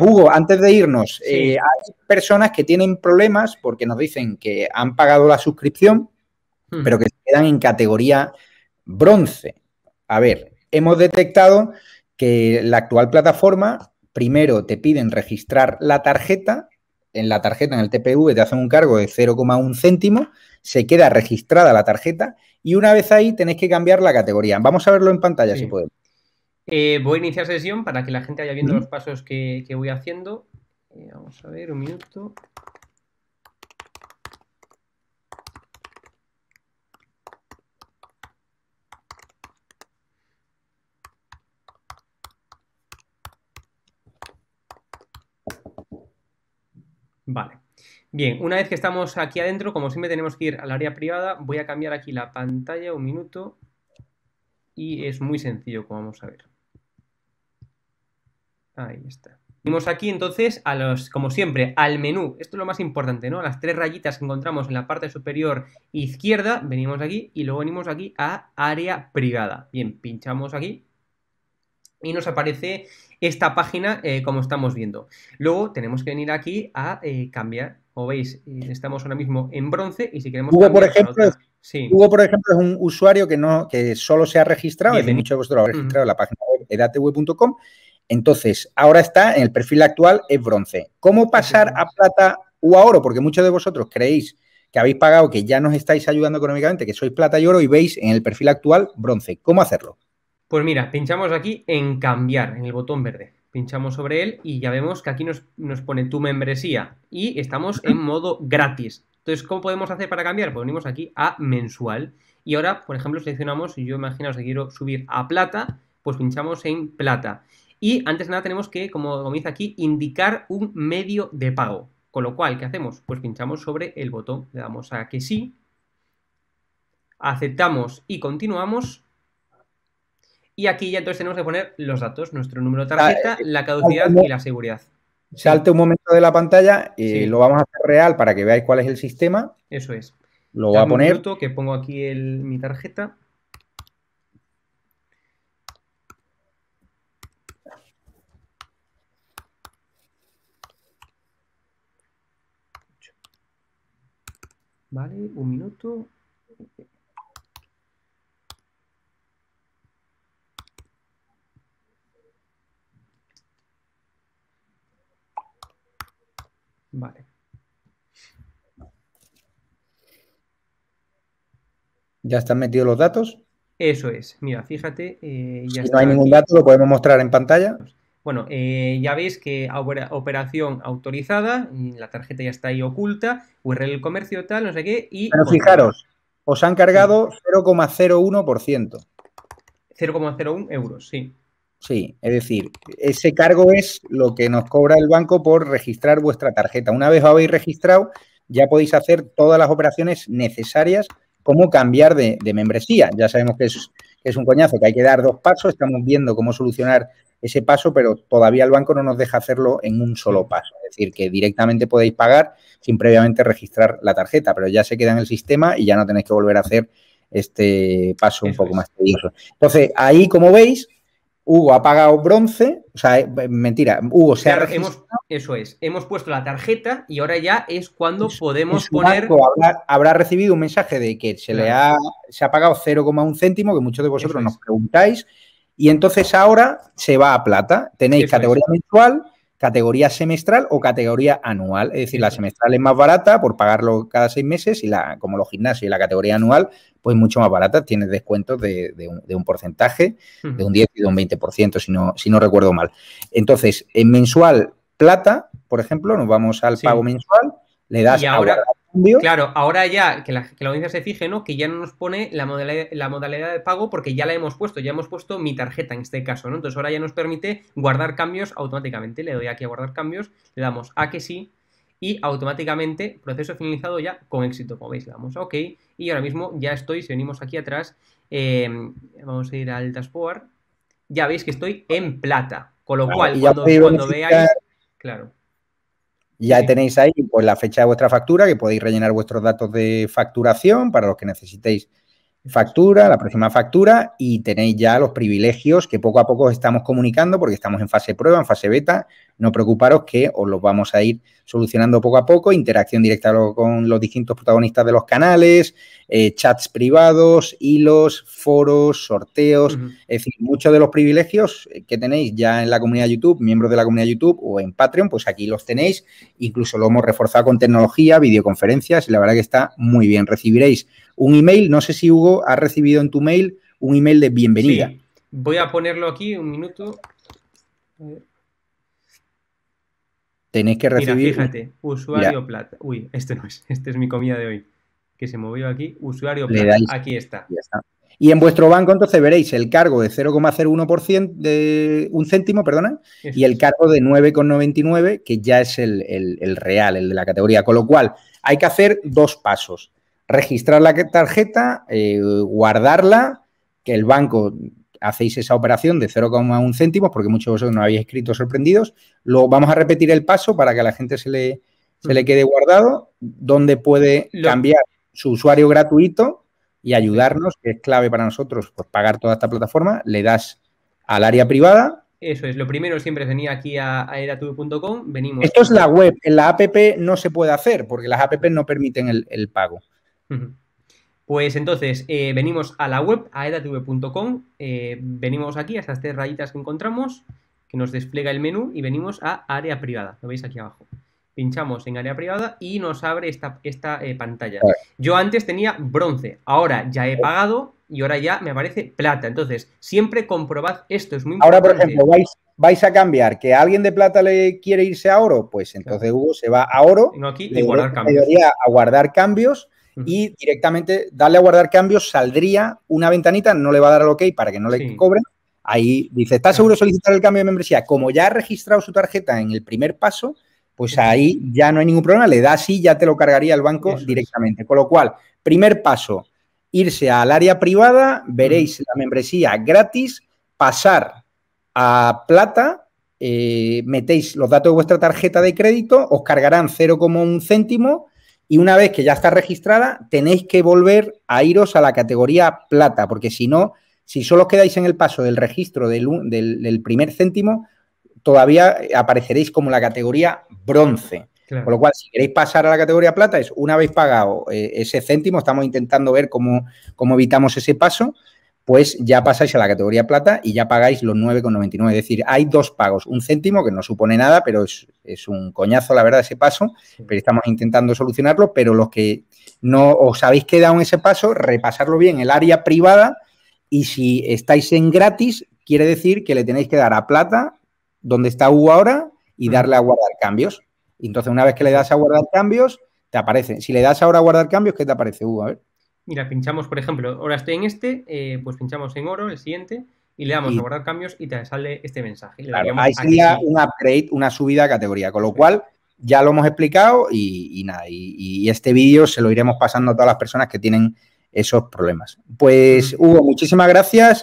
Hugo. Antes de irnos, eh, hay personas que tienen problemas porque nos dicen que han pagado la suscripción, hmm. pero que se quedan en categoría bronce. A ver, hemos detectado que la actual plataforma, primero te piden registrar la tarjeta, en la tarjeta, en el TPV, te hacen un cargo de 0,1 céntimo, se queda registrada la tarjeta y una vez ahí tenés que cambiar la categoría. Vamos a verlo en pantalla si podemos. Eh, voy a iniciar sesión para que la gente vaya viendo los pasos que, voy haciendo. Eh, vamos a ver, un minuto. Vale. Bien, una vez que estamos aquí adentro, como siempre tenemos que ir al área privada, voy a cambiar aquí la pantalla un minuto y es muy sencillo, como vamos a ver. Ahí está. Venimos aquí entonces a los, como siempre, al menú. Esto es lo más importante, ¿no? Las tres rayitas que encontramos en la parte superior izquierda, venimos aquí y luego venimos aquí a área privada. Bien, pinchamos aquí y nos aparece esta página eh, como estamos viendo. Luego tenemos que venir aquí a eh, cambiar. Como veis, eh, estamos ahora mismo en bronce y si queremos... Hugo, por ejemplo, Hugo, por ejemplo, es un usuario que, no, que solo se ha registrado, y muchos de vosotros lo ha registrado en la página web entonces, ahora está en el perfil actual, es bronce. ¿Cómo pasar a plata o a oro? Porque muchos de vosotros creéis que habéis pagado, que ya nos estáis ayudando económicamente, que sois plata y oro y veis en el perfil actual bronce. ¿Cómo hacerlo? Pues mira, pinchamos aquí en cambiar, en el botón verde. Pinchamos sobre él y ya vemos que aquí nos, nos pone tu membresía y estamos en modo gratis. Entonces, ¿cómo podemos hacer para cambiar? Pues venimos aquí a mensual y ahora, por ejemplo, seleccionamos, yo imagino que quiero subir a plata, pues pinchamos en plata. Y antes de nada tenemos que, como, comienza aquí, indicar un medio de pago. Con lo cual, ¿qué hacemos? Pues pinchamos sobre el botón, le damos a que sí, aceptamos y continuamos. Y aquí ya entonces tenemos que poner los datos, nuestro número de tarjeta, ah, eh, la caducidad y la seguridad. Salte un momento de la pantalla y lo vamos a hacer real para que veáis cuál es el sistema. Eso es. Lo voy a poner. que pongo aquí el, mi tarjeta. Vale, un minuto. Vale. ¿Ya están metidos los datos? Eso es. Mira, fíjate. Eh, ya si no hay ningún dato, lo podemos mostrar en pantalla. Bueno, eh, ya veis que operación autorizada, mm, la tarjeta ya está ahí oculta, URL del comercio tal, no sé qué, y... Pero fijaros, os han cargado 0,01%. 0,01 euros, sí. Sí, es decir, ese cargo es lo que nos cobra el banco por registrar vuestra tarjeta. Una vez habéis registrado, ya podéis hacer todas las operaciones necesarias como cambiar de membresía. Ya sabemos que es es un coñazo, que hay que dar dos pasos, estamos viendo cómo solucionar ese paso, pero todavía el banco no nos deja hacerlo en un solo paso. Es decir, que directamente podéis pagar sin previamente registrar la tarjeta, pero ya se queda en el sistema y ya no tenéis que volver a hacer este paso un poco más tedioso. Entonces, ahí, como veis, Hugo ha pagado bronce, o sea, eh, mentira, Hugo se ha eso es, hemos puesto la tarjeta y ahora ya es cuando podemos poner. Habrá, recibido un mensaje de que se le ha, se ha pagado 0,1 céntimo, que muchos de vosotros nos preguntáis, y entonces ahora se va a plata. Tenéis categoría mensual categoría semestral o categoría anual. Es decir, la semestral es más barata por pagarlo cada seis meses y la, como los gimnasios y la categoría anual, pues mucho más barata. Tienes descuentos de, un, porcentaje, de un 10 y de un 20%, si no, si no recuerdo mal. Entonces, en mensual plata, por ejemplo, nos vamos al pago mensual, le das ahora, Claro, ahora ya que la, audiencia se fije, ¿no? Que ya no nos pone la modalidad, de pago porque ya la hemos puesto, ya hemos puesto mi tarjeta en este caso, ¿no? Entonces ahora ya nos permite guardar cambios automáticamente. Le doy aquí a guardar cambios, le damos a que sí y automáticamente proceso finalizado ya con éxito. Como veis, le damos a OK y ahora mismo ya estoy, si venimos aquí atrás, eh, vamos a ir al dashboard, ya veis que estoy en plata. Con lo cual, cuando, cuando veáis... Claro. Ya tenéis ahí pues, la fecha de vuestra factura, que podéis rellenar vuestros datos de facturación para los que necesitéis factura, la próxima factura, y tenéis ya los privilegios que poco a poco estamos comunicando porque estamos en fase prueba, en fase beta no preocuparos que os los vamos a ir solucionando poco a poco, interacción directa con los distintos protagonistas de los canales, eh, chats privados, hilos, foros, sorteos, es decir, muchos de los privilegios que tenéis ya en la comunidad YouTube, miembros de la comunidad YouTube o en Patreon, pues aquí los tenéis, incluso lo hemos reforzado con tecnología, videoconferencias, y la verdad que está muy bien. Recibiréis un email, no sé si Hugo ha recibido en tu mail un email de bienvenida. Voy a ponerlo aquí un minuto. Tenéis que recibir. Mira, fíjate, usuario plata. Uy, este no es, este es mi comida de hoy. Que se movió aquí, usuario plata. Aquí está. Y en vuestro banco entonces veréis el cargo de 0,01% de un céntimo, perdona, y el cargo de 9,99, que ya es el, real, el de la categoría. Con lo cual, hay que hacer dos pasos. Registrar la tarjeta, eh, guardarla, que el banco hacéis esa operación de 0,1 céntimos, porque muchos de vosotros nos habéis escrito sorprendidos. Lo, vamos a repetir el paso para que a la gente se le, le mm. quede guardado, donde puede cambiar su usuario gratuito y ayudarnos, que es clave para nosotros, pues pagar toda esta plataforma. Le das al área privada, eso es, lo primero siempre venía aquí a, a venimos. Esto es la web, en la app no se puede hacer porque las app no permiten el, pago. Pues entonces, eh, venimos a la web, a edatv.com, eh, venimos aquí a estas tres rayitas que encontramos, que nos despliega el menú y venimos a área privada, lo veis aquí abajo. Pinchamos en área privada y nos abre esta, esta eh, pantalla. Yo antes tenía bronce, ahora ya he pagado y ahora ya me aparece plata. Entonces, siempre comprobad esto, es muy importante. Ahora, por ejemplo, vais, a cambiar que alguien de plata le quiere irse a oro, pues entonces Hugo se va a oro. No aquí y guardar cambios y directamente darle a guardar cambios saldría una ventanita, no le va a dar al OK para que no le cobren. Ahí dice, ¿está ah. seguro solicitar el cambio de membresía? Como ya ha registrado su tarjeta en el primer paso, pues ahí ya no hay ningún problema, le da sí, ya te lo cargaría el banco directamente. Con lo cual, primer paso, irse al área privada, veréis la membresía gratis, pasar a plata, eh, metéis los datos de vuestra tarjeta de crédito, os cargarán 0,1 céntimo y una vez que ya está registrada, tenéis que volver a iros a la categoría plata, porque si no, si solo os quedáis en el paso del registro del, del primer céntimo, todavía apareceréis como la categoría bronce. Por Con lo cual, si queréis pasar a la categoría plata, es una vez pagado eh, ese céntimo, estamos intentando ver cómo, cómo evitamos ese paso pues ya pasáis a la categoría plata y ya pagáis los 9,99. Es decir, hay dos pagos, un céntimo que no supone nada, pero es, un coñazo, la verdad, ese paso, pero estamos intentando solucionarlo, pero los que no os habéis quedado en ese paso, repasarlo bien, el área privada, y si estáis en gratis, quiere decir que le tenéis que dar a plata, donde está U ahora, y darle a guardar cambios. Entonces, una vez que le das a guardar cambios, te aparece. Si le das ahora a guardar cambios, ¿qué te aparece U? A ver. Mira, pinchamos, por ejemplo, ahora estoy en este, eh, pues pinchamos en oro, el siguiente, y le damos a guardar cambios y te sale este mensaje. ahí sería un upgrade, una subida a categoría, con lo cual ya lo hemos explicado y, nada, y, este vídeo se lo iremos pasando a todas las personas que tienen esos problemas. Pues Hugo, muchísimas gracias.